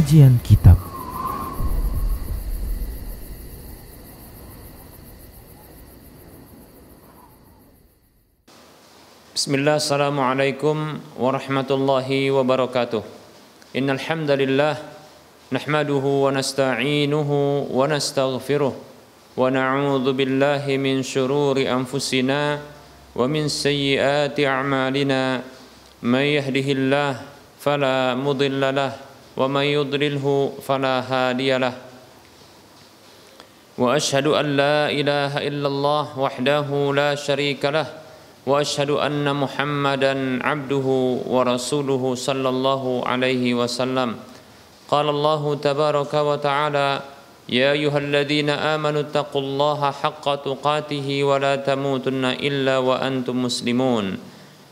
Kajian Kitab Bismillah, Assalamualaikum warahmatullahi wabarakatuh Innalhamdalillah Nahmaduhu wa nasta'inuhu wa nasta'ghfiruh Wa na'udhu billahi min syururi anfusina Wa min sayyiati a'malina Man yahdihillah fala mudilla ومن يضلله فلا هادي له واشهد ان لا اله الا الله وحده لا شريك له واشهد ان محمدا عبده ورسوله صلى الله عليه وسلم قال الله تبارك وتعالى يا ايها الذين امنوا اتقوا الله حق تقاته ولا تموتن الا وانتم مسلمون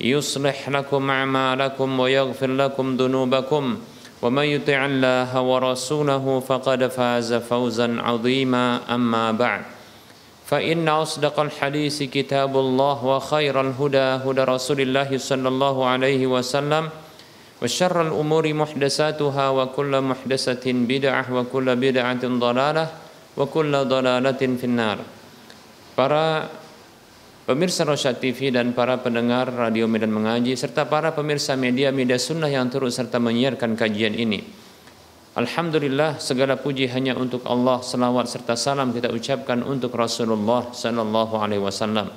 يصلح لكم أعمالكم ويغفر لكم ذنوبكم ومن يطع الله ورسوله فقد فاز فوزا عظيما أما بعد فإن أصدق الحديث كتاب الله وخير الهدى هدى رسول الله صلى الله عليه وسلم وشر الأمور محدثاتها وكل محدثة بدعة وكل بدعة ضلالة وكل ضلالة في النار Para pemirsa Rosyad TV dan para pendengar Radio Medan Mengaji serta para pemirsa media-media sunnah yang turut serta menyiarkan kajian ini. Alhamdulillah segala puji hanya untuk Allah selawat serta salam kita ucapkan untuk Rasulullah sallallahu alaihi wasallam.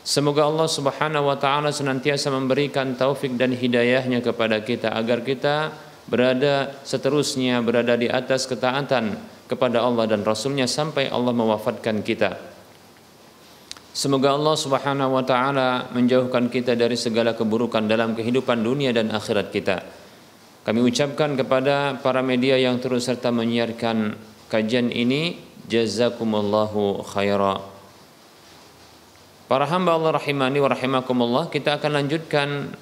Semoga Allah Subhanahu wa taala senantiasa memberikan taufik dan hidayahnya kepada kita agar kita berada seterusnya berada di atas ketaatan kepada Allah dan Rasulnya sampai Allah mewafatkan kita. Semoga Allah Subhanahu wa taala menjauhkan kita dari segala keburukan dalam kehidupan dunia dan akhirat kita. Kami ucapkan kepada para media yang terus serta menyiarkan kajian ini, jazakumullahu khaira. Para hamba Allah rahimani wa rahimakumullah, kita akan lanjutkan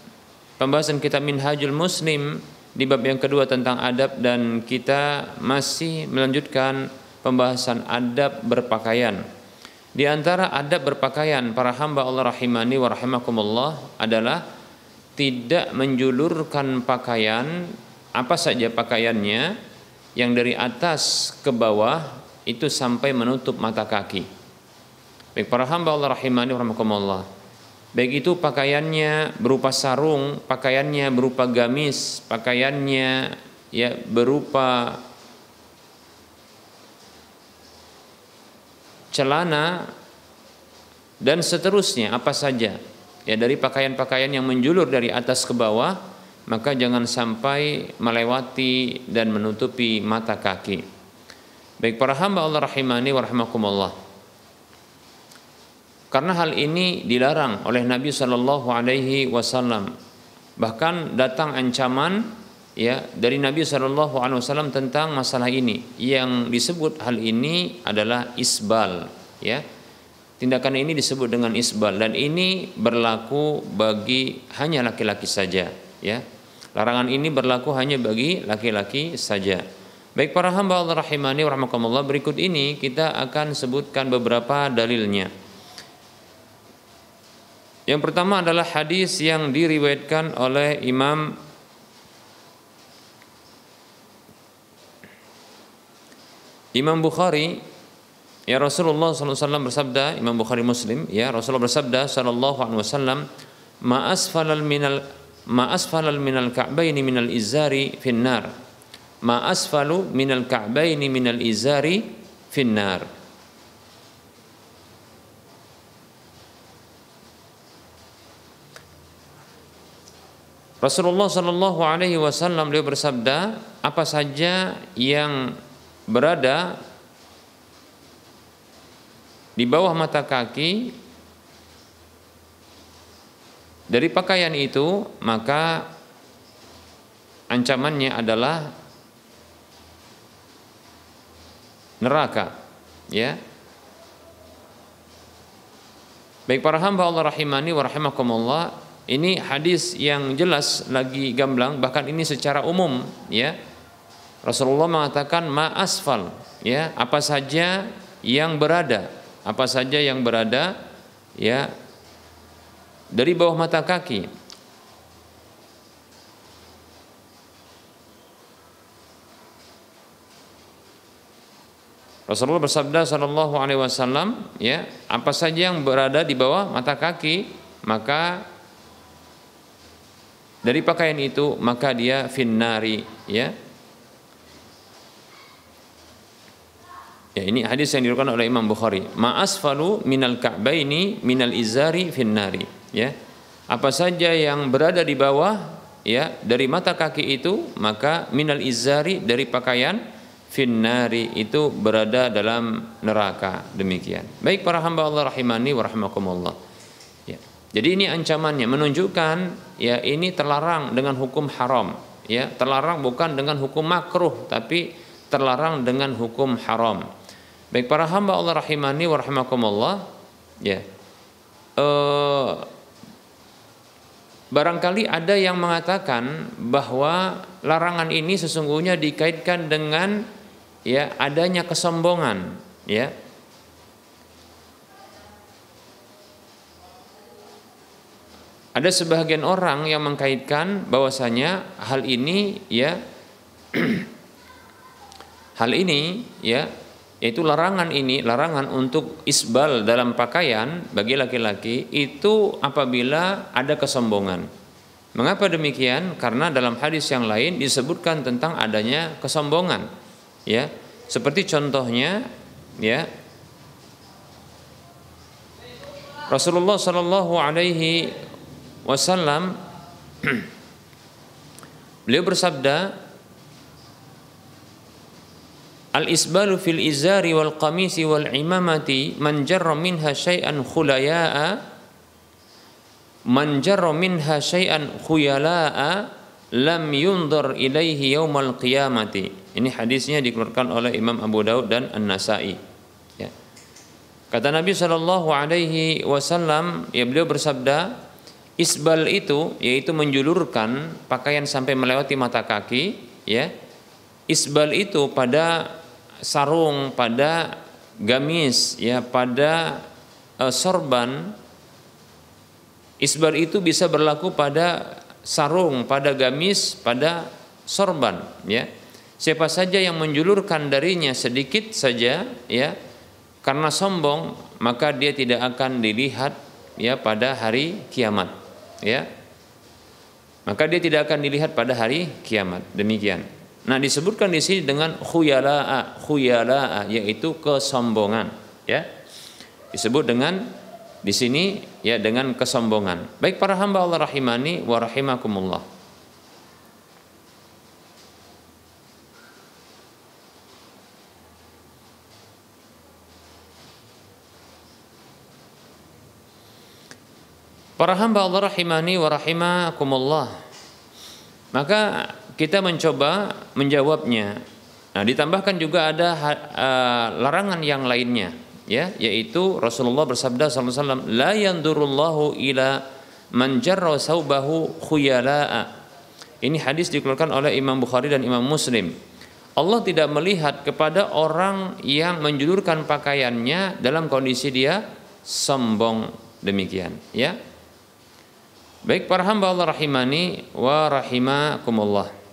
pembahasan kita Minhajul Muslim di bab yang kedua tentang adab dan kita masih melanjutkan pembahasan adab berpakaian. Di antara adab berpakaian para hamba Allah rahimani wa rahimakumullah adalah tidak menjulurkan pakaian apa saja pakaiannya yang dari atas ke bawah itu sampai menutup mata kaki. Baik para hamba Allah rahimani wa rahimakumullah. Baik itu pakaiannya berupa sarung, pakaiannya berupa gamis, pakaiannya ya berupa celana dan seterusnya apa saja ya dari pakaian-pakaian yang menjulur dari atas ke bawah maka jangan sampai melewati dan menutupi mata kaki baik para hamba Allah rahimani warahmatullah karena hal ini dilarang oleh Nabi saw bahkan datang ancaman ya dari Nabi Shallallahu Alaihi Wasallam tentang masalah ini yang disebut hal ini adalah isbal ya tindakan ini disebut dengan isbal dan ini berlaku bagi hanya laki-laki saja ya larangan ini berlaku hanya bagi laki-laki saja baik para hamba Allah rahimani warahmatullah berikut ini kita akan sebutkan beberapa dalilnya yang pertama adalah hadis yang diriwayatkan oleh Imam Imam Bukhari ya Rasulullah SAW bersabda Imam Bukhari Muslim ya Rasulullah bersabda Sallallahu Alaihi Wasallam ma asfalal minal ma asfalal minal ka'baini minal izari finnar ma asfalu minal ka'baini minal izari finnar Rasulullah Shallallahu Alaihi Wasallam beliau bersabda, apa saja yang berada di bawah mata kaki dari pakaian itu maka ancamannya adalah neraka ya baik para hamba Allah rahimani wa rahimakumullah ini hadis yang jelas lagi gamblang bahkan ini secara umum ya Rasulullah mengatakan ma asfal ya apa saja yang berada apa saja yang berada ya dari bawah mata kaki Rasulullah bersabda sallallahu Alaihi Wasallam, ya apa saja yang berada di bawah mata kaki maka dari pakaian itu maka dia finnari, ya Ya ini hadis yang diriwayatkan oleh Imam Bukhari. Ma'asfalu minal ka'baini minal izari finnari. Ya. Apa saja yang berada di bawah ya dari mata kaki itu maka minal izari dari pakaian finnari itu berada dalam neraka demikian. Baik para hamba Allah rahimani wa rahmakumullah. Ya. Jadi ini ancamannya menunjukkan ya ini terlarang dengan hukum haram ya terlarang bukan dengan hukum makruh tapi terlarang dengan hukum haram Baik para hamba Allah rahimani wa rahimakumullah, ya. Eh, barangkali ada yang mengatakan bahwa larangan ini sesungguhnya dikaitkan dengan ya adanya kesombongan, ya. Ada sebagian orang yang mengkaitkan bahwasanya hal ini ya hal ini ya yaitu larangan ini larangan untuk isbal dalam pakaian bagi laki-laki itu apabila ada kesombongan. Mengapa demikian? Karena dalam hadis yang lain disebutkan tentang adanya kesombongan, ya. Seperti contohnya, ya. Rasulullah Shallallahu Alaihi Wasallam beliau bersabda Al-isbalu fil izari wal qamisi wal imamati man jarra minha syai'an khulaya'a man jarra minha syai'an khuyala'a lam yundur ilaihi yaumal qiyamati. Ini hadisnya dikeluarkan oleh Imam Abu Daud dan An-Nasa'i. Ya. Kata Nabi Shallallahu alaihi wasallam, ya beliau bersabda, isbal itu yaitu menjulurkan pakaian sampai melewati mata kaki, ya. Isbal itu pada sarung, pada gamis, ya pada uh, sorban. Isbar itu bisa berlaku pada sarung, pada gamis, pada sorban, ya. Siapa saja yang menjulurkan darinya sedikit saja, ya, karena sombong, maka dia tidak akan dilihat ya pada hari kiamat, ya. Maka dia tidak akan dilihat pada hari kiamat. Demikian. Nah, disebutkan di sini dengan khuyala'a, khuyala'a yaitu kesombongan, ya. Disebut dengan di sini ya dengan kesombongan. Baik para hamba Allah rahimani wa rahimakumullah. Para hamba Allah rahimani wa rahimakumullah. Maka kita mencoba menjawabnya. Nah, ditambahkan juga ada uh, larangan yang lainnya, ya, yaitu Rasulullah bersabda SAW, "La yandurullahu ila man jarra saubahu khuyala'a." Ini hadis dikeluarkan oleh Imam Bukhari dan Imam Muslim. Allah tidak melihat kepada orang yang menjulurkan pakaiannya dalam kondisi dia sombong demikian, ya. Baik para hamba Allah rahimani wa rahimakumullah.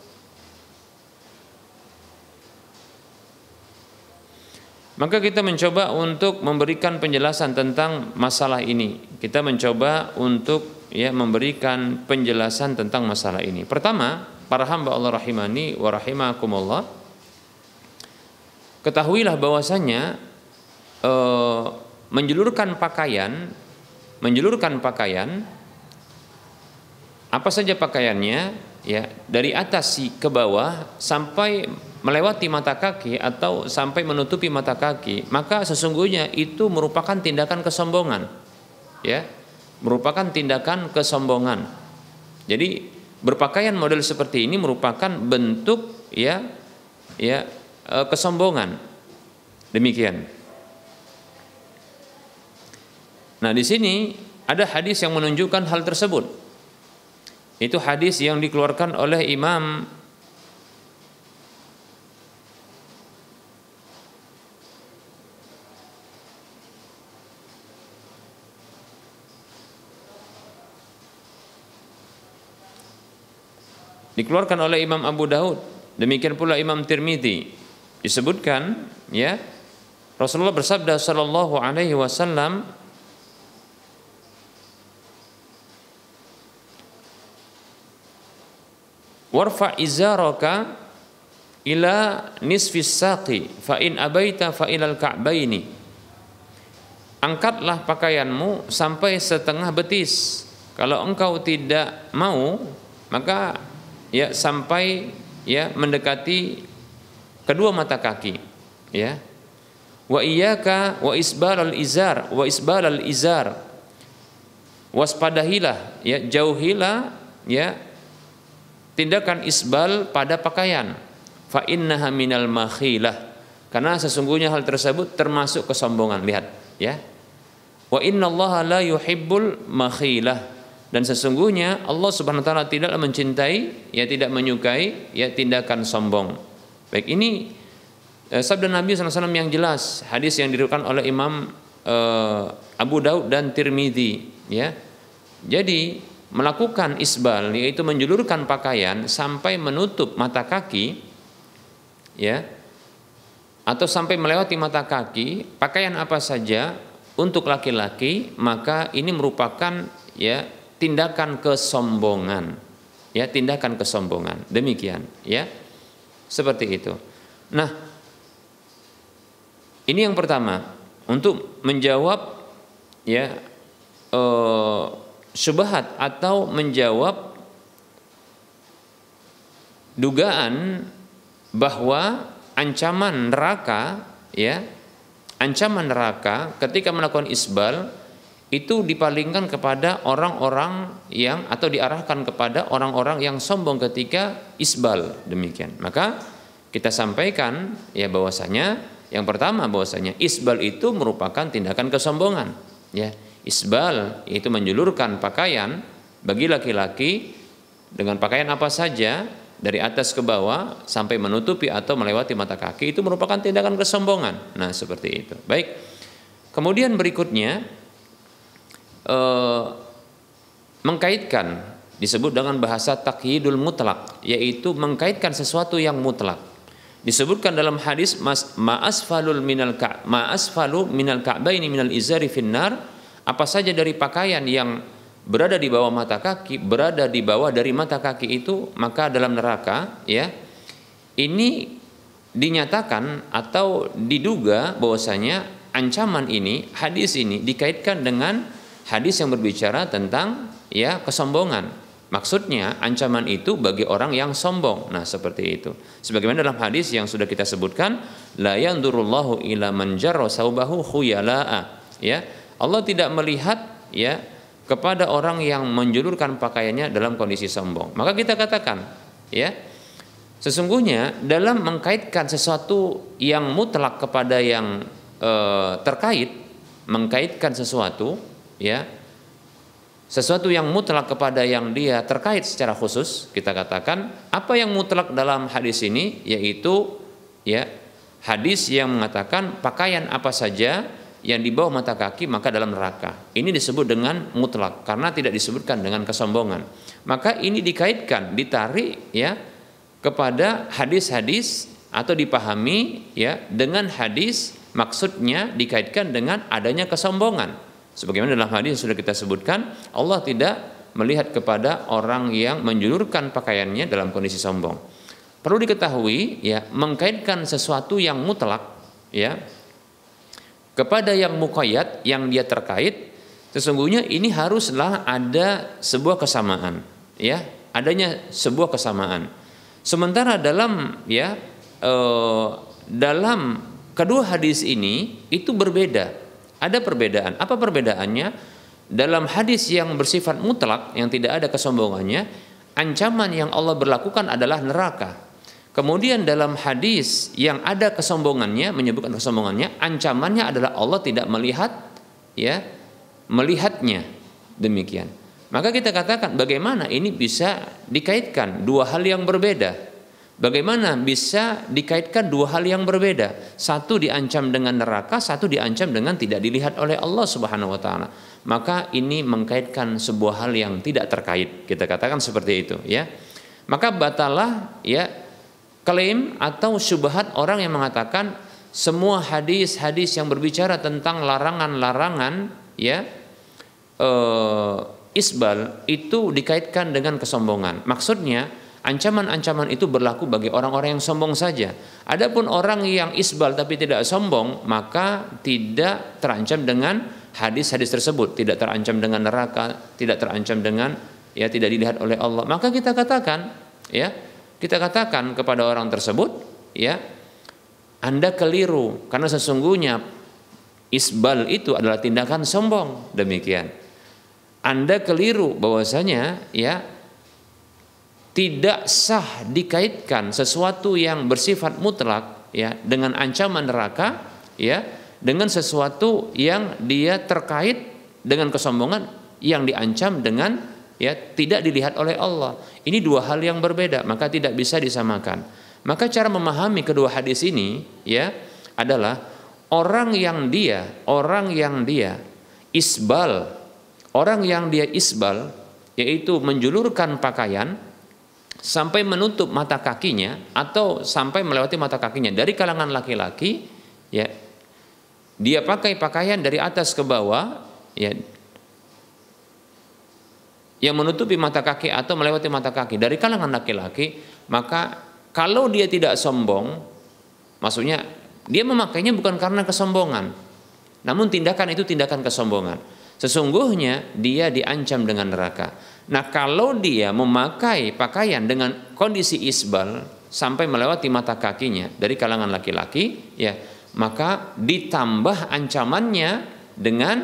Maka kita mencoba untuk memberikan penjelasan tentang masalah ini. Kita mencoba untuk ya memberikan penjelasan tentang masalah ini. Pertama, para hamba Allah rahimani wa rahimakumullah. Ketahuilah bahwasanya e, menjulurkan pakaian, menjulurkan pakaian apa saja pakaiannya ya dari atas ke bawah sampai melewati mata kaki atau sampai menutupi mata kaki, maka sesungguhnya itu merupakan tindakan kesombongan. Ya, merupakan tindakan kesombongan. Jadi berpakaian model seperti ini merupakan bentuk ya ya e, kesombongan. Demikian. Nah, di sini ada hadis yang menunjukkan hal tersebut. Itu hadis yang dikeluarkan oleh Imam dikeluarkan oleh Imam Abu Daud demikian pula Imam Tirmidzi disebutkan ya Rasulullah bersabda sallallahu alaihi wasallam warfa izaraka ila nisfis saqi fa in abaita fa ilal ka'baini angkatlah pakaianmu sampai setengah betis kalau engkau tidak mau maka ya sampai ya mendekati kedua mata kaki ya wa iyyaka wa isbal al izar wa isbal al izar waspadahilah ya jauhilah ya tindakan isbal pada pakaian fa innaha minal makhilah karena sesungguhnya hal tersebut termasuk kesombongan lihat ya wa innallaha la yuhibbul makhilah dan sesungguhnya Allah Subhanahu wa taala tidak mencintai ya tidak menyukai ya tindakan sombong. Baik ini eh, sabda Nabi SAW yang jelas hadis yang diriwayatkan oleh Imam eh, Abu Daud dan Tirmidzi ya. Jadi melakukan isbal yaitu menjulurkan pakaian sampai menutup mata kaki ya atau sampai melewati mata kaki pakaian apa saja untuk laki-laki maka ini merupakan ya tindakan kesombongan ya tindakan kesombongan demikian ya seperti itu nah ini yang pertama untuk menjawab ya e, eh, subhat atau menjawab dugaan bahwa ancaman neraka ya ancaman neraka ketika melakukan isbal itu dipalingkan kepada orang-orang yang atau diarahkan kepada orang-orang yang sombong ketika isbal demikian. Maka kita sampaikan ya bahwasanya yang pertama bahwasanya isbal itu merupakan tindakan kesombongan ya. Isbal itu menjulurkan pakaian bagi laki-laki dengan pakaian apa saja dari atas ke bawah sampai menutupi atau melewati mata kaki itu merupakan tindakan kesombongan. Nah, seperti itu. Baik. Kemudian berikutnya eh, mengkaitkan disebut dengan bahasa takhidul mutlak yaitu mengkaitkan sesuatu yang mutlak disebutkan dalam hadis mas ma'asfalul minal ka ma'asfalu minal ka'baini minal izari finnar apa saja dari pakaian yang berada di bawah mata kaki berada di bawah dari mata kaki itu maka dalam neraka ya ini dinyatakan atau diduga bahwasanya ancaman ini hadis ini dikaitkan dengan hadis yang berbicara tentang ya kesombongan. Maksudnya ancaman itu bagi orang yang sombong. Nah, seperti itu. Sebagaimana dalam hadis yang sudah kita sebutkan, la yandurullahu ila man saubahu khuyala'a. Ya, Allah tidak melihat ya kepada orang yang menjulurkan pakaiannya dalam kondisi sombong. Maka kita katakan, ya, sesungguhnya dalam mengkaitkan sesuatu yang mutlak kepada yang e, terkait, mengkaitkan sesuatu ya sesuatu yang mutlak kepada yang dia terkait secara khusus kita katakan apa yang mutlak dalam hadis ini yaitu ya hadis yang mengatakan pakaian apa saja yang di bawah mata kaki maka dalam neraka ini disebut dengan mutlak karena tidak disebutkan dengan kesombongan maka ini dikaitkan ditarik ya kepada hadis-hadis atau dipahami ya dengan hadis maksudnya dikaitkan dengan adanya kesombongan Sebagaimana dalam hadis yang sudah kita sebutkan, Allah tidak melihat kepada orang yang menjulurkan pakaiannya dalam kondisi sombong. Perlu diketahui ya, mengkaitkan sesuatu yang mutlak ya kepada yang mukayat yang dia terkait sesungguhnya ini haruslah ada sebuah kesamaan ya adanya sebuah kesamaan sementara dalam ya e, dalam kedua hadis ini itu berbeda ada perbedaan. Apa perbedaannya? Dalam hadis yang bersifat mutlak yang tidak ada kesombongannya, ancaman yang Allah berlakukan adalah neraka. Kemudian dalam hadis yang ada kesombongannya menyebutkan kesombongannya, ancamannya adalah Allah tidak melihat ya, melihatnya. Demikian. Maka kita katakan bagaimana ini bisa dikaitkan dua hal yang berbeda. Bagaimana bisa dikaitkan dua hal yang berbeda? Satu diancam dengan neraka, satu diancam dengan tidak dilihat oleh Allah Subhanahu wa taala. Maka ini mengkaitkan sebuah hal yang tidak terkait. Kita katakan seperti itu, ya. Maka batalah ya klaim atau syubhat orang yang mengatakan semua hadis-hadis yang berbicara tentang larangan-larangan ya eh, isbal itu dikaitkan dengan kesombongan. Maksudnya Ancaman-ancaman itu berlaku bagi orang-orang yang sombong saja. Adapun orang yang isbal tapi tidak sombong, maka tidak terancam dengan hadis-hadis tersebut, tidak terancam dengan neraka, tidak terancam dengan ya tidak dilihat oleh Allah. Maka kita katakan, ya, kita katakan kepada orang tersebut, ya, Anda keliru karena sesungguhnya isbal itu adalah tindakan sombong. Demikian. Anda keliru bahwasanya ya tidak sah dikaitkan sesuatu yang bersifat mutlak ya dengan ancaman neraka ya dengan sesuatu yang dia terkait dengan kesombongan yang diancam dengan ya tidak dilihat oleh Allah. Ini dua hal yang berbeda, maka tidak bisa disamakan. Maka cara memahami kedua hadis ini ya adalah orang yang dia, orang yang dia isbal, orang yang dia isbal yaitu menjulurkan pakaian sampai menutup mata kakinya atau sampai melewati mata kakinya dari kalangan laki-laki ya dia pakai pakaian dari atas ke bawah ya yang menutupi mata kaki atau melewati mata kaki dari kalangan laki-laki maka kalau dia tidak sombong maksudnya dia memakainya bukan karena kesombongan namun tindakan itu tindakan kesombongan sesungguhnya dia diancam dengan neraka Nah kalau dia memakai pakaian dengan kondisi isbal sampai melewati mata kakinya dari kalangan laki-laki, ya maka ditambah ancamannya dengan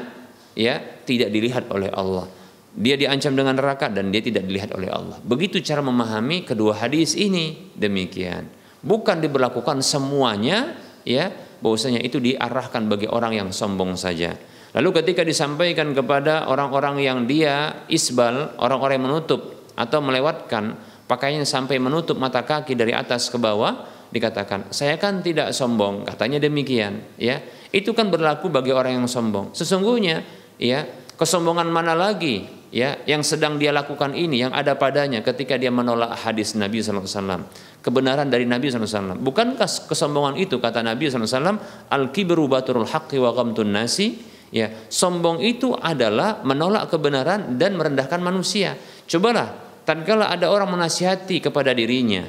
ya tidak dilihat oleh Allah. Dia diancam dengan neraka dan dia tidak dilihat oleh Allah. Begitu cara memahami kedua hadis ini demikian. Bukan diberlakukan semuanya ya bahwasanya itu diarahkan bagi orang yang sombong saja. Lalu ketika disampaikan kepada orang-orang yang dia isbal, orang-orang yang menutup atau melewatkan pakaiannya sampai menutup mata kaki dari atas ke bawah, dikatakan, "Saya kan tidak sombong." Katanya demikian, ya. Itu kan berlaku bagi orang yang sombong. Sesungguhnya, ya, kesombongan mana lagi, ya, yang sedang dia lakukan ini yang ada padanya ketika dia menolak hadis Nabi SAW kebenaran dari Nabi SAW. Bukankah kesombongan itu kata Nabi SAW, al-kibru baturul haqqi wa ghamtun nasi Ya, sombong itu adalah menolak kebenaran dan merendahkan manusia. Cobalah tatkala ada orang menasihati kepada dirinya,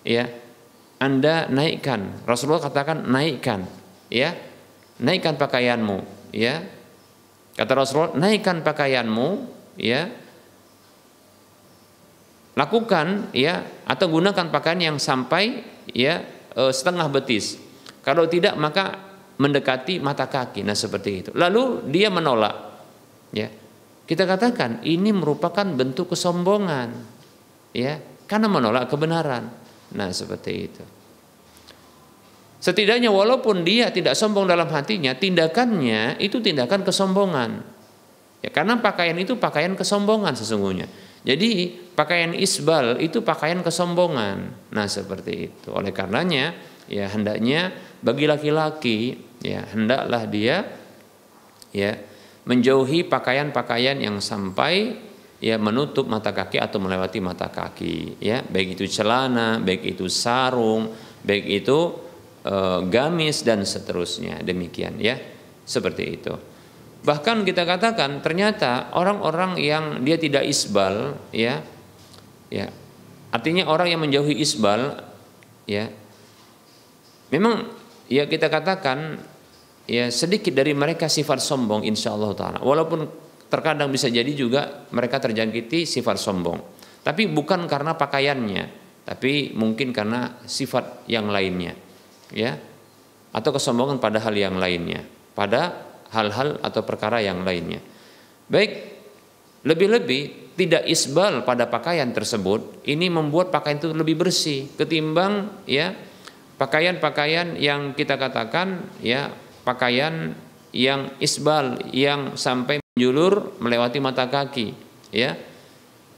ya. Anda naikkan. Rasulullah katakan naikkan, ya. Naikkan pakaianmu, ya. Kata Rasulullah, naikkan pakaianmu, ya. Lakukan ya atau gunakan pakaian yang sampai ya eh, setengah betis. Kalau tidak maka mendekati mata kaki. Nah, seperti itu. Lalu dia menolak. Ya. Kita katakan ini merupakan bentuk kesombongan. Ya, karena menolak kebenaran. Nah, seperti itu. Setidaknya walaupun dia tidak sombong dalam hatinya, tindakannya itu tindakan kesombongan. Ya, karena pakaian itu pakaian kesombongan sesungguhnya. Jadi pakaian isbal itu pakaian kesombongan. Nah seperti itu. Oleh karenanya ya hendaknya bagi laki-laki ya hendaklah dia ya menjauhi pakaian-pakaian yang sampai ya menutup mata kaki atau melewati mata kaki ya baik itu celana baik itu sarung baik itu e, gamis dan seterusnya demikian ya seperti itu bahkan kita katakan ternyata orang-orang yang dia tidak isbal ya ya artinya orang yang menjauhi isbal ya memang ya kita katakan ya sedikit dari mereka sifat sombong insya Allah taala walaupun terkadang bisa jadi juga mereka terjangkiti sifat sombong tapi bukan karena pakaiannya tapi mungkin karena sifat yang lainnya ya atau kesombongan pada hal yang lainnya pada hal-hal atau perkara yang lainnya baik lebih-lebih tidak isbal pada pakaian tersebut ini membuat pakaian itu lebih bersih ketimbang ya pakaian-pakaian yang kita katakan ya pakaian yang isbal yang sampai menjulur melewati mata kaki ya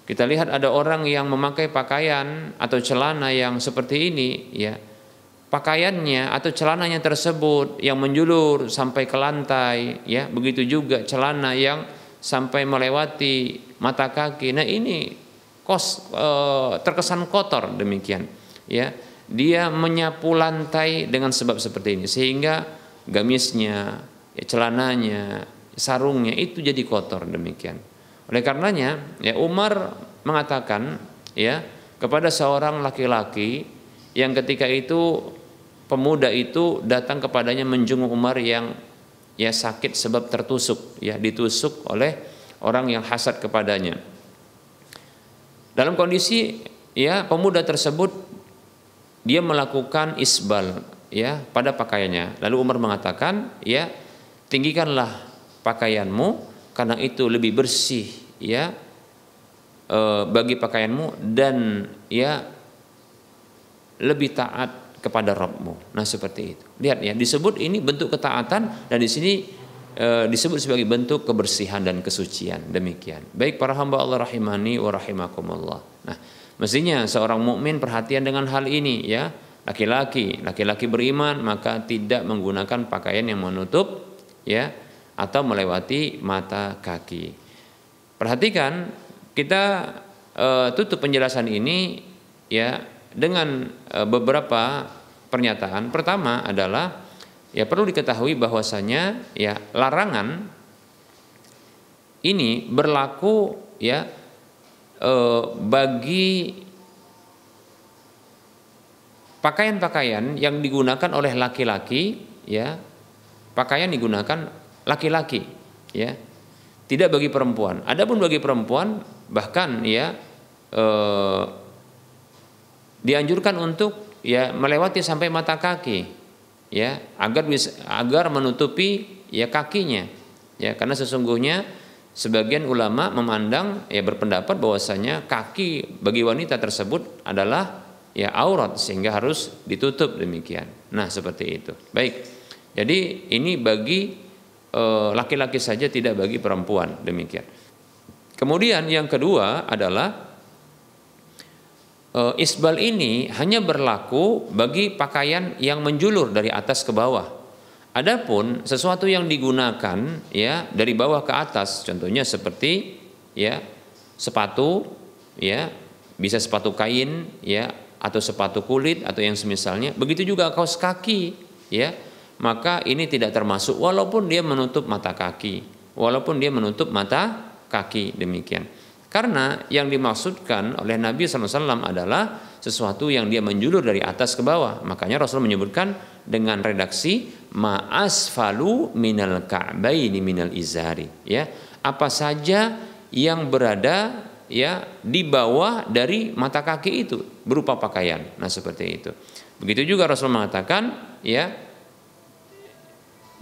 kita lihat ada orang yang memakai pakaian atau celana yang seperti ini ya pakaiannya atau celananya tersebut yang menjulur sampai ke lantai ya begitu juga celana yang sampai melewati mata kaki nah ini kos e, terkesan kotor demikian ya dia menyapu lantai dengan sebab seperti ini sehingga gamisnya, ya celananya, sarungnya itu jadi kotor demikian. Oleh karenanya, ya Umar mengatakan ya kepada seorang laki-laki yang ketika itu pemuda itu datang kepadanya menjenguk Umar yang ya sakit sebab tertusuk ya ditusuk oleh orang yang hasad kepadanya. Dalam kondisi ya pemuda tersebut dia melakukan isbal ya pada pakaiannya. Lalu Umar mengatakan, ya tinggikanlah pakaianmu karena itu lebih bersih ya e, bagi pakaianmu dan ya lebih taat kepada Rabbmu. Nah seperti itu. Lihat ya disebut ini bentuk ketaatan dan di sini e, disebut sebagai bentuk kebersihan dan kesucian demikian. Baik para hamba Allah rahimani wa rahimakumullah. Nah Mestinya seorang mukmin perhatian dengan hal ini ya. Laki-laki, laki-laki beriman maka tidak menggunakan pakaian yang menutup ya atau melewati mata kaki. Perhatikan kita e, tutup penjelasan ini ya dengan e, beberapa pernyataan. Pertama adalah ya perlu diketahui bahwasanya ya larangan ini berlaku ya uh, bagi pakaian-pakaian yang digunakan oleh laki-laki ya pakaian digunakan laki-laki ya tidak bagi perempuan adapun bagi perempuan bahkan ya eh, dianjurkan untuk ya melewati sampai mata kaki ya agar bisa, agar menutupi ya kakinya ya karena sesungguhnya Sebagian ulama memandang ya berpendapat bahwasanya kaki bagi wanita tersebut adalah ya aurat sehingga harus ditutup demikian. Nah, seperti itu. Baik. Jadi ini bagi eh, laki-laki e, saja tidak bagi perempuan demikian. Kemudian yang kedua adalah e, isbal ini hanya berlaku bagi pakaian yang menjulur dari atas ke bawah Adapun sesuatu yang digunakan ya dari bawah ke atas contohnya seperti ya sepatu ya bisa sepatu kain ya atau sepatu kulit atau yang semisalnya begitu juga kaos kaki ya maka ini tidak termasuk walaupun dia menutup mata kaki walaupun dia menutup mata kaki demikian karena yang dimaksudkan oleh Nabi SAW adalah sesuatu yang dia menjulur dari atas ke bawah makanya Rasul menyebutkan dengan redaksi ma'asfalu minal ka'baini minal izari ya apa saja yang berada ya di bawah dari mata kaki itu berupa pakaian nah seperti itu begitu juga Rasul mengatakan ya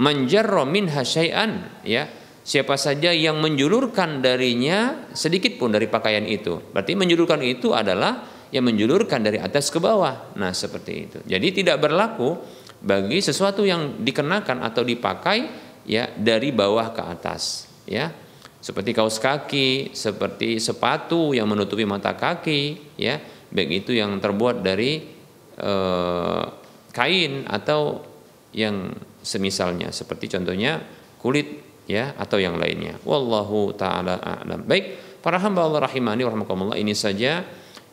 manjarra min hasyai'an ya siapa saja yang menjulurkan darinya sedikit pun dari pakaian itu berarti menjulurkan itu adalah yang menjulurkan dari atas ke bawah nah seperti itu jadi tidak berlaku bagi sesuatu yang dikenakan atau dipakai ya dari bawah ke atas ya seperti kaos kaki, seperti sepatu yang menutupi mata kaki, ya, baik itu yang terbuat dari eh, kain atau yang semisalnya, seperti contohnya kulit, ya, atau yang lainnya. Wallahu taala a'lam. Baik, para hamba Allah rahimani warahmatullah ini saja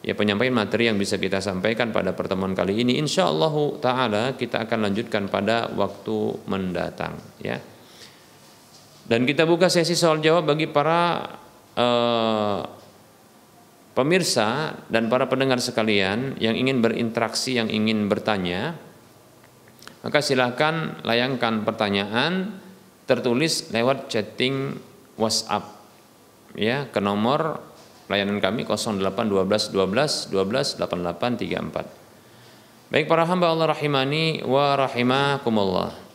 ya penyampaian materi yang bisa kita sampaikan pada pertemuan kali ini insya Allah taala kita akan lanjutkan pada waktu mendatang ya dan kita buka sesi soal jawab bagi para eh, pemirsa dan para pendengar sekalian yang ingin berinteraksi yang ingin bertanya maka silahkan layangkan pertanyaan tertulis lewat chatting WhatsApp ya ke nomor Layanan kami 0812 12 12 34. Baik para hamba Allah rahimani wa rahimakumullah.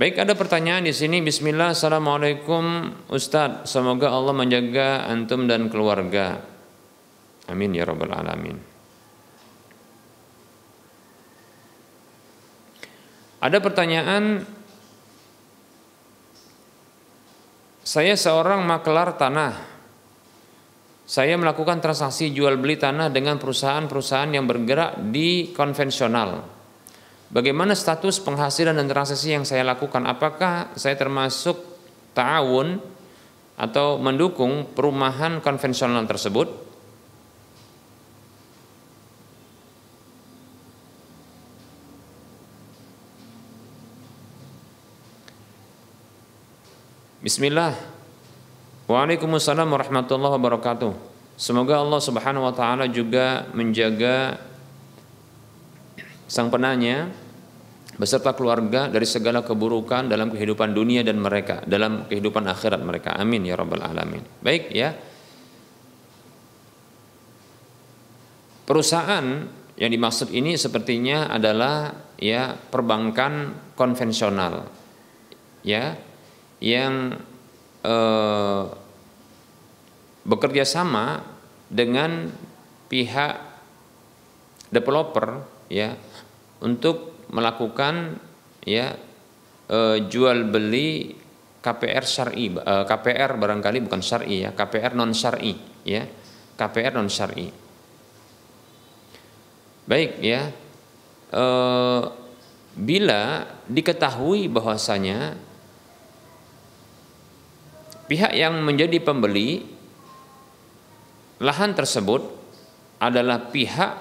Baik, ada pertanyaan di sini. Bismillah, Assalamualaikum Ustadz. Semoga Allah menjaga antum dan keluarga. Amin ya rabbal alamin. Ada pertanyaan Saya seorang makelar tanah. Saya melakukan transaksi jual beli tanah dengan perusahaan-perusahaan yang bergerak di konvensional. Bagaimana status penghasilan dan transaksi yang saya lakukan? Apakah saya termasuk ta'awun atau mendukung perumahan konvensional tersebut? Bismillah. Waalaikumsalam warahmatullahi wabarakatuh. Semoga Allah Subhanahu wa taala juga menjaga sang penanya beserta keluarga dari segala keburukan dalam kehidupan dunia dan mereka, dalam kehidupan akhirat mereka. Amin ya rabbal alamin. Baik ya. Perusahaan yang dimaksud ini sepertinya adalah ya perbankan konvensional. Ya, yang eh, bekerja sama dengan pihak developer ya untuk melakukan ya eh, jual beli KPR syar'i eh, KPR barangkali bukan syar'i ya KPR non syar'i ya KPR non syar'i baik ya eh, bila diketahui bahwasanya pihak yang menjadi pembeli lahan tersebut adalah pihak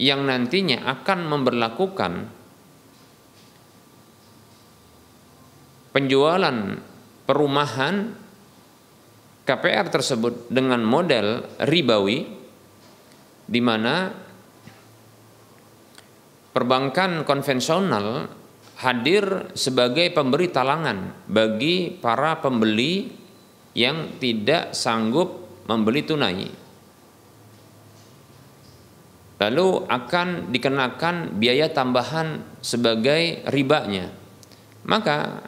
yang nantinya akan memberlakukan penjualan perumahan KPR tersebut dengan model ribawi di mana perbankan konvensional hadir sebagai pemberi talangan bagi para pembeli yang tidak sanggup membeli tunai. Lalu akan dikenakan biaya tambahan sebagai ribanya. Maka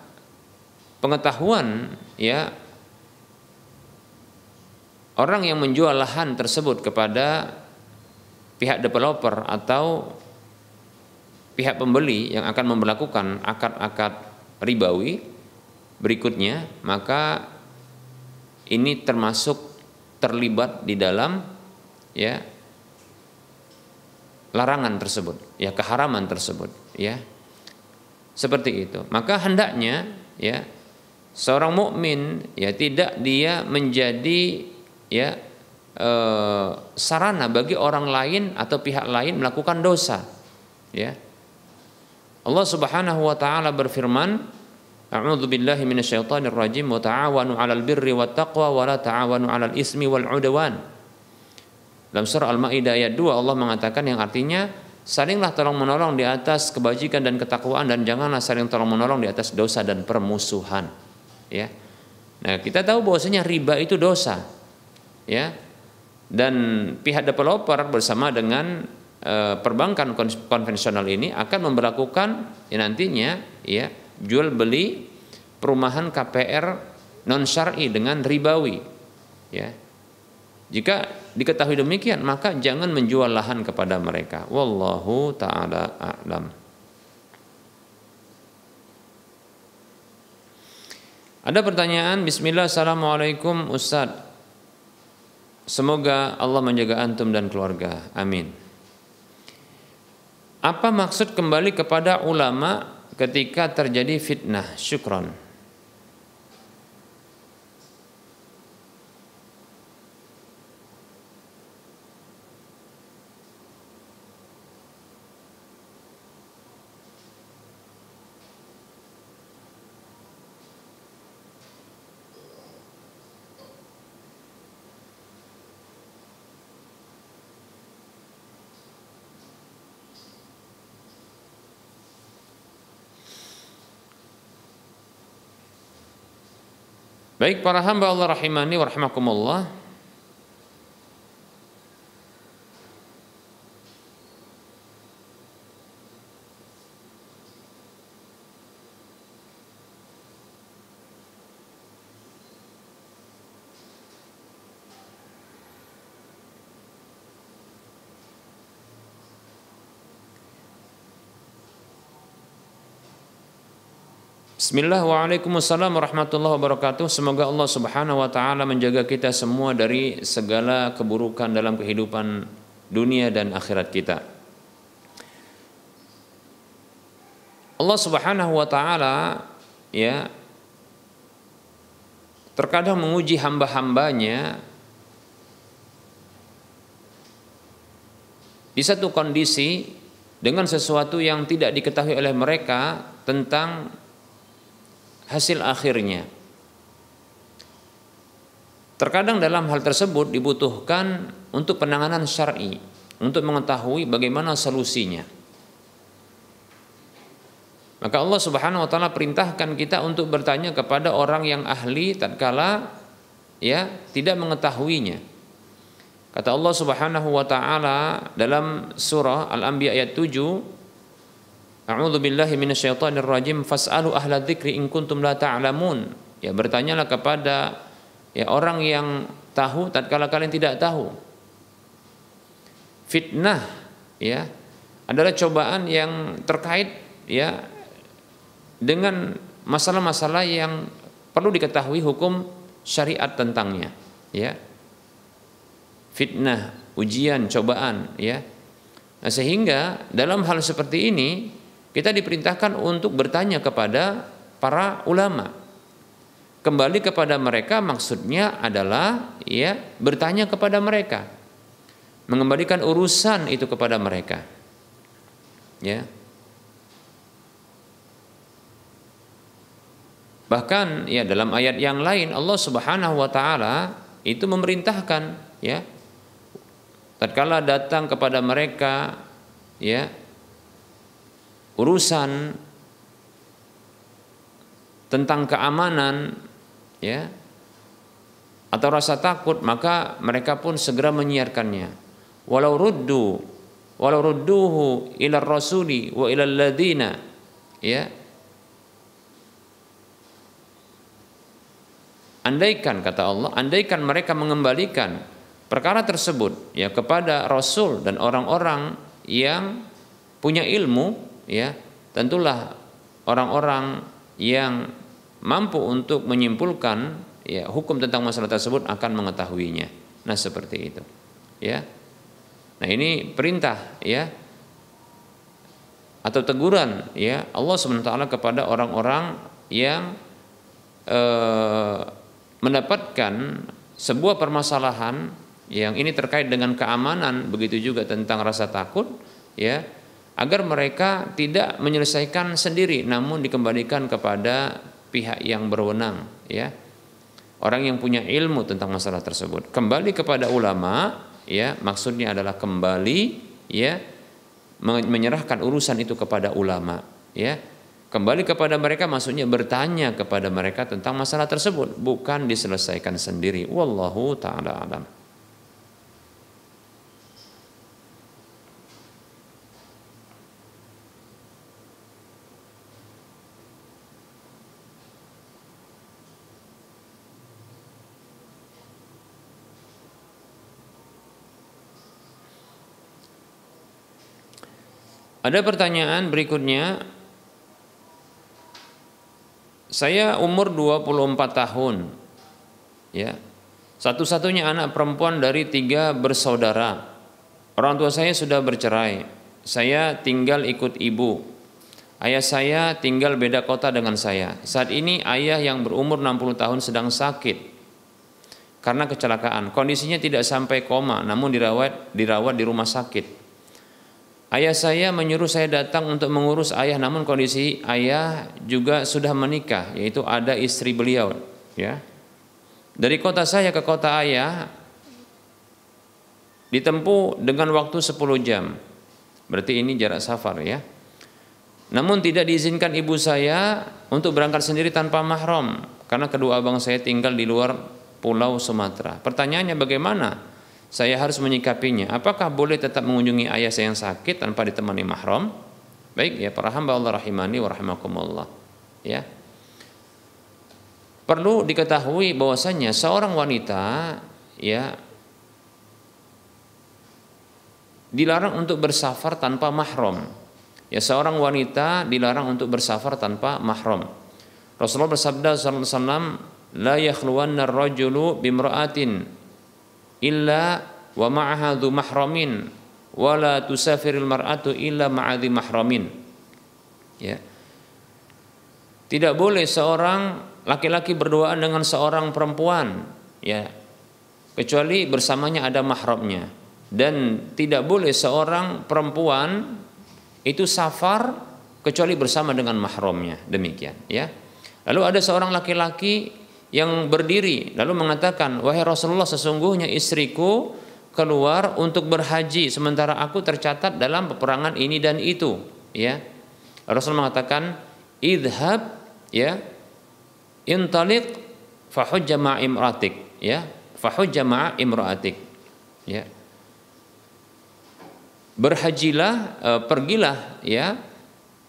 pengetahuan ya orang yang menjual lahan tersebut kepada pihak developer atau pihak pembeli yang akan memperlakukan akad-akad ribawi berikutnya, maka ini termasuk terlibat di dalam ya larangan tersebut, ya keharaman tersebut, ya. Seperti itu. Maka hendaknya ya seorang mukmin ya tidak dia menjadi ya e, sarana bagi orang lain atau pihak lain melakukan dosa ya Allah Subhanahu wa taala berfirman, A'udzu billahi minasyaitonir rajim wa ta'awanu 'alal birri wat taqwa wa la ta'awanu 'alal ismi wal 'udwan. Dalam surah Al-Maidah ayat 2 Allah mengatakan yang artinya salinglah tolong-menolong di atas kebajikan dan ketakwaan dan janganlah saling tolong-menolong di atas dosa dan permusuhan. Ya. Nah, kita tahu bahwasanya riba itu dosa. Ya. Dan pihak developer bersama dengan Eh, perbankan konvensional ini akan memperlakukan ya nantinya ya jual beli perumahan KPR non syar'i dengan ribawi ya jika diketahui demikian maka jangan menjual lahan kepada mereka wallahu taala a'lam Ada pertanyaan Bismillah Assalamualaikum Ustaz Semoga Allah menjaga antum dan keluarga Amin apa maksud kembali kepada ulama ketika terjadi fitnah? Syukron. Baik para hamba Allah rahimani wa rahimakumullah. Bismillah wa alaikumussalam warahmatullahi wabarakatuh. Semoga Allah Subhanahu wa taala menjaga kita semua dari segala keburukan dalam kehidupan dunia dan akhirat kita. Allah Subhanahu wa taala ya terkadang menguji hamba-hambanya di satu kondisi dengan sesuatu yang tidak diketahui oleh mereka tentang hasil akhirnya. Terkadang dalam hal tersebut dibutuhkan untuk penanganan syar'i, untuk mengetahui bagaimana solusinya. Maka Allah Subhanahu wa taala perintahkan kita untuk bertanya kepada orang yang ahli tatkala ya tidak mengetahuinya. Kata Allah Subhanahu wa taala dalam surah Al-Anbiya ayat 7, A'udzu billahi minasyaitonir rajim fas'alu ahla dzikri in kuntum la ta'lamun. Ya bertanyalah kepada ya orang yang tahu tatkala kalian tidak tahu. Fitnah ya adalah cobaan yang terkait ya dengan masalah-masalah yang perlu diketahui hukum syariat tentangnya ya. Fitnah, ujian, cobaan ya. Nah, sehingga dalam hal seperti ini kita diperintahkan untuk bertanya kepada para ulama. Kembali kepada mereka maksudnya adalah ya bertanya kepada mereka. Mengembalikan urusan itu kepada mereka. Ya. Bahkan ya dalam ayat yang lain Allah Subhanahu wa taala itu memerintahkan ya tatkala datang kepada mereka ya urusan tentang keamanan ya atau rasa takut maka mereka pun segera menyiarkannya walau ruddu walau rudduhu ila rasuli wa ila ladina ya andaikan kata Allah andaikan mereka mengembalikan perkara tersebut ya kepada rasul dan orang-orang yang punya ilmu ya tentulah orang-orang yang mampu untuk menyimpulkan ya hukum tentang masalah tersebut akan mengetahuinya nah seperti itu ya nah ini perintah ya atau teguran ya Allah swt kepada orang-orang yang eh, mendapatkan sebuah permasalahan yang ini terkait dengan keamanan begitu juga tentang rasa takut ya agar mereka tidak menyelesaikan sendiri namun dikembalikan kepada pihak yang berwenang ya orang yang punya ilmu tentang masalah tersebut kembali kepada ulama ya maksudnya adalah kembali ya menyerahkan urusan itu kepada ulama ya kembali kepada mereka maksudnya bertanya kepada mereka tentang masalah tersebut bukan diselesaikan sendiri wallahu taala alam Ada pertanyaan berikutnya. Saya umur 24 tahun. Ya. Satu-satunya anak perempuan dari tiga bersaudara. Orang tua saya sudah bercerai. Saya tinggal ikut ibu. Ayah saya tinggal beda kota dengan saya. Saat ini ayah yang berumur 60 tahun sedang sakit karena kecelakaan. Kondisinya tidak sampai koma, namun dirawat dirawat di rumah sakit. Ayah saya menyuruh saya datang untuk mengurus ayah namun kondisi ayah juga sudah menikah yaitu ada istri beliau ya. Dari kota saya ke kota ayah ditempuh dengan waktu 10 jam. Berarti ini jarak safar ya. Namun tidak diizinkan ibu saya untuk berangkat sendiri tanpa mahram karena kedua abang saya tinggal di luar pulau Sumatera. Pertanyaannya bagaimana? Saya harus menyikapinya. Apakah boleh tetap mengunjungi ayah saya yang sakit tanpa ditemani mahram? Baik ya para hamba Allah rahimani wa rahimakumullah. Ya. Perlu diketahui bahwasanya seorang wanita ya dilarang untuk bersafar tanpa mahram. Ya seorang wanita dilarang untuk bersafar tanpa mahram. Rasulullah bersabda sallallahu alaihi wasallam, "La yakhluwanna ar-rajulu bimra'atin illa wa ma'aha dhu mahramin la tusafiril mar'atu illa ma'adhi mahramin ya tidak boleh seorang laki-laki berduaan dengan seorang perempuan ya kecuali bersamanya ada mahramnya dan tidak boleh seorang perempuan itu safar kecuali bersama dengan mahramnya demikian ya lalu ada seorang laki-laki yang berdiri lalu mengatakan wahai Rasulullah sesungguhnya istriku keluar untuk berhaji sementara aku tercatat dalam peperangan ini dan itu ya Rasul mengatakan idhab ya intalik fahujja jama' imratik ya fahujja jama' imratik ya berhajilah eh, pergilah ya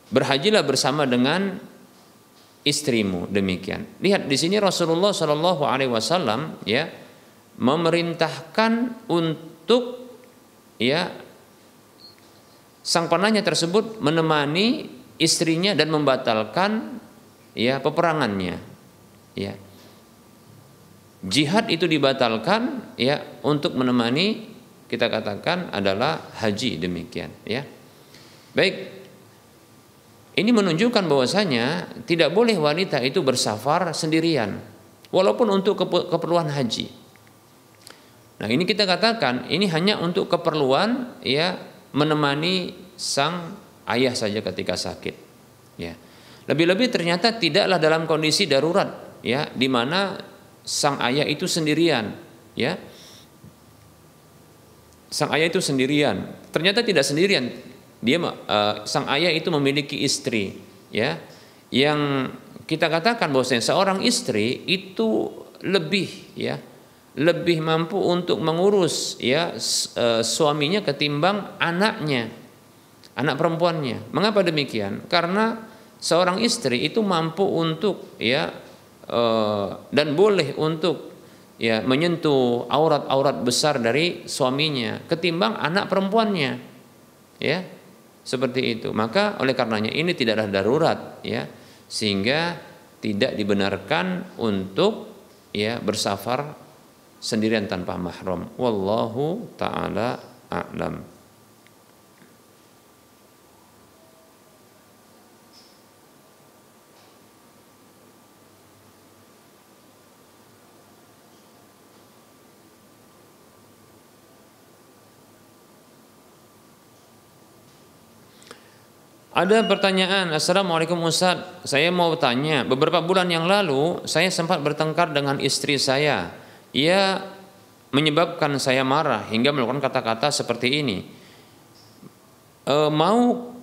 berhajilah bersama dengan istrimu demikian. Lihat di sini Rasulullah Shallallahu Alaihi Wasallam ya memerintahkan untuk ya sang penanya tersebut menemani istrinya dan membatalkan ya peperangannya ya jihad itu dibatalkan ya untuk menemani kita katakan adalah haji demikian ya baik ini menunjukkan bahwasanya tidak boleh wanita itu bersafar sendirian walaupun untuk keperluan haji. Nah, ini kita katakan ini hanya untuk keperluan ya menemani sang ayah saja ketika sakit. Ya. Lebih-lebih ternyata tidaklah dalam kondisi darurat ya di mana sang ayah itu sendirian ya. Sang ayah itu sendirian. Ternyata tidak sendirian, dia uh, sang ayah itu memiliki istri ya yang kita katakan bahwasanya seorang istri itu lebih ya lebih mampu untuk mengurus ya eh, suaminya ketimbang anaknya anak perempuannya mengapa demikian karena seorang istri itu mampu untuk ya eh, dan boleh untuk ya menyentuh aurat-aurat besar dari suaminya ketimbang anak perempuannya ya seperti itu. Maka oleh karenanya ini tidaklah darurat ya sehingga tidak dibenarkan untuk ya bersafar sendirian tanpa mahram. Wallahu taala a'lam. Ada pertanyaan, Assalamualaikum Ustaz, saya mau tanya, beberapa bulan yang lalu saya sempat bertengkar dengan istri saya. Ia menyebabkan saya marah hingga melakukan kata-kata seperti ini. E, mau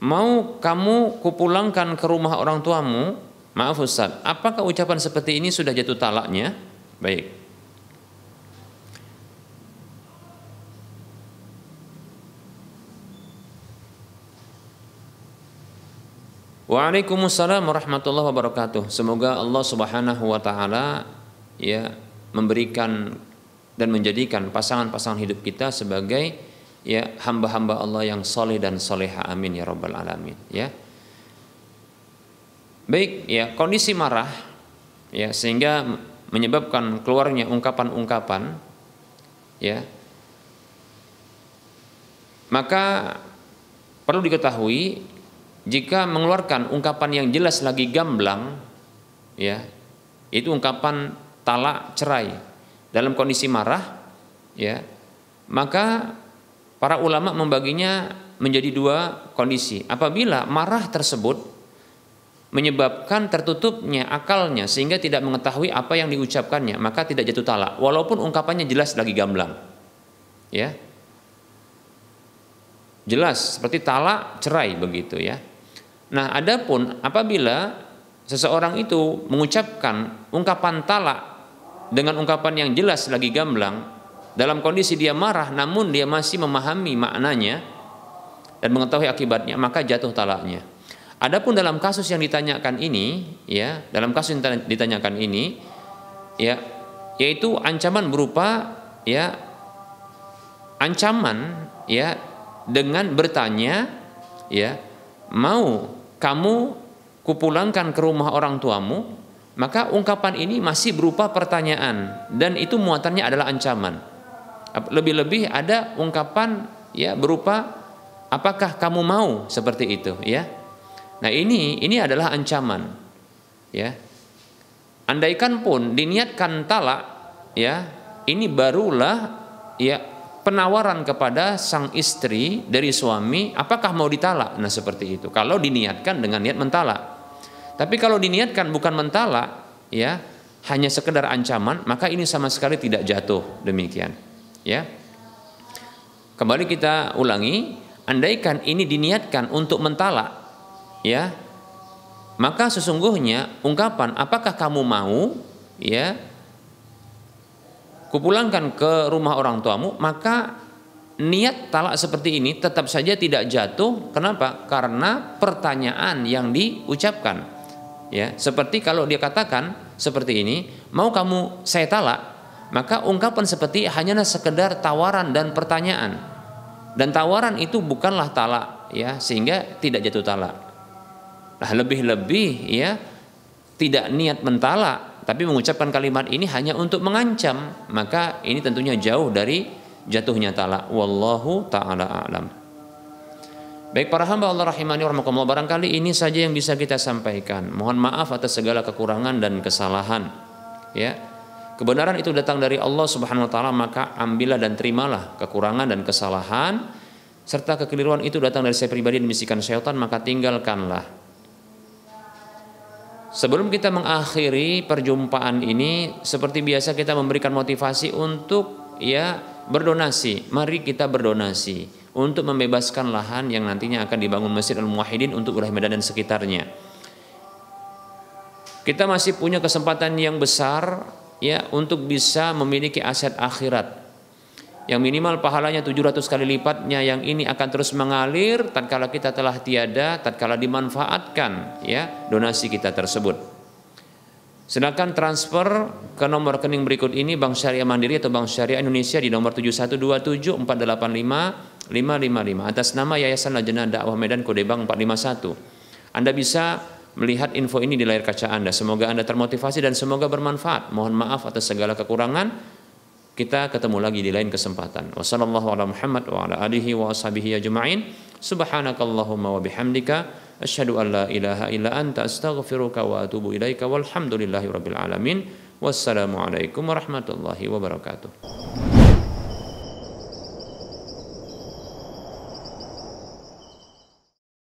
mau kamu kupulangkan ke rumah orang tuamu? Maaf Ustaz, apakah ucapan seperti ini sudah jatuh talaknya? Baik. Waalaikumsalam warahmatullahi wabarakatuh. Semoga Allah Subhanahu wa taala ya memberikan dan menjadikan pasangan-pasangan hidup kita sebagai ya hamba-hamba Allah yang soleh dan soleha amin ya robbal alamin ya. Baik ya kondisi marah ya sehingga menyebabkan keluarnya ungkapan-ungkapan ya maka perlu diketahui jika mengeluarkan ungkapan yang jelas lagi gamblang ya itu ungkapan talak cerai dalam kondisi marah ya maka para ulama membaginya menjadi dua kondisi apabila marah tersebut menyebabkan tertutupnya akalnya sehingga tidak mengetahui apa yang diucapkannya maka tidak jatuh talak walaupun ungkapannya jelas lagi gamblang ya jelas seperti talak cerai begitu ya Nah, adapun apabila seseorang itu mengucapkan ungkapan talak dengan ungkapan yang jelas lagi gamblang dalam kondisi dia marah namun dia masih memahami maknanya dan mengetahui akibatnya maka jatuh talaknya. Adapun dalam kasus yang ditanyakan ini ya, dalam kasus yang ditanyakan ini ya yaitu ancaman berupa ya ancaman ya dengan bertanya ya mau kamu kupulangkan ke rumah orang tuamu, maka ungkapan ini masih berupa pertanyaan dan itu muatannya adalah ancaman. Lebih-lebih ada ungkapan ya berupa apakah kamu mau seperti itu ya. Nah, ini ini adalah ancaman. Ya. Andaikan pun diniatkan talak ya, ini barulah ya penawaran kepada sang istri dari suami apakah mau ditalak nah seperti itu kalau diniatkan dengan niat mentala tapi kalau diniatkan bukan mentala ya hanya sekedar ancaman maka ini sama sekali tidak jatuh demikian ya kembali kita ulangi andaikan ini diniatkan untuk mentala ya maka sesungguhnya ungkapan apakah kamu mau ya kupulangkan ke rumah orang tuamu, maka niat talak seperti ini tetap saja tidak jatuh. Kenapa? Karena pertanyaan yang diucapkan. Ya, seperti kalau dia katakan seperti ini, mau kamu saya talak, maka ungkapan seperti hanya sekedar tawaran dan pertanyaan. Dan tawaran itu bukanlah talak, ya, sehingga tidak jatuh talak. Nah, lebih-lebih ya tidak niat mentala tapi mengucapkan kalimat ini hanya untuk mengancam, maka ini tentunya jauh dari jatuhnya talak. Wallahu taala alam. Baik para hamba Allah rahimani warahmatullahi barangkali ini saja yang bisa kita sampaikan. Mohon maaf atas segala kekurangan dan kesalahan. Ya. Kebenaran itu datang dari Allah Subhanahu wa taala, maka ambillah dan terimalah kekurangan dan kesalahan serta kekeliruan itu datang dari saya pribadi dan misikan syaitan maka tinggalkanlah Sebelum kita mengakhiri perjumpaan ini, seperti biasa kita memberikan motivasi untuk ya berdonasi. Mari kita berdonasi untuk membebaskan lahan yang nantinya akan dibangun Masjid Al-Muwahidin untuk wilayah Medan dan sekitarnya. Kita masih punya kesempatan yang besar ya untuk bisa memiliki aset akhirat yang minimal pahalanya 700 kali lipatnya yang ini akan terus mengalir tatkala kita telah tiada tatkala dimanfaatkan ya donasi kita tersebut sedangkan transfer ke nomor rekening berikut ini Bank Syariah Mandiri atau Bank Syariah Indonesia di nomor lima lima atas nama Yayasan Lajnah Dakwah Medan Kode Bank 451. Anda bisa melihat info ini di layar kaca Anda. Semoga Anda termotivasi dan semoga bermanfaat. Mohon maaf atas segala kekurangan. Kita ketemu lagi di lain kesempatan. wassalamualaikum warahmatullahi wabarakatuh ilaha illa anta astaghfiruka wa walhamdulillahi alamin. Wassalamualaikum warahmatullahi wabarakatuh.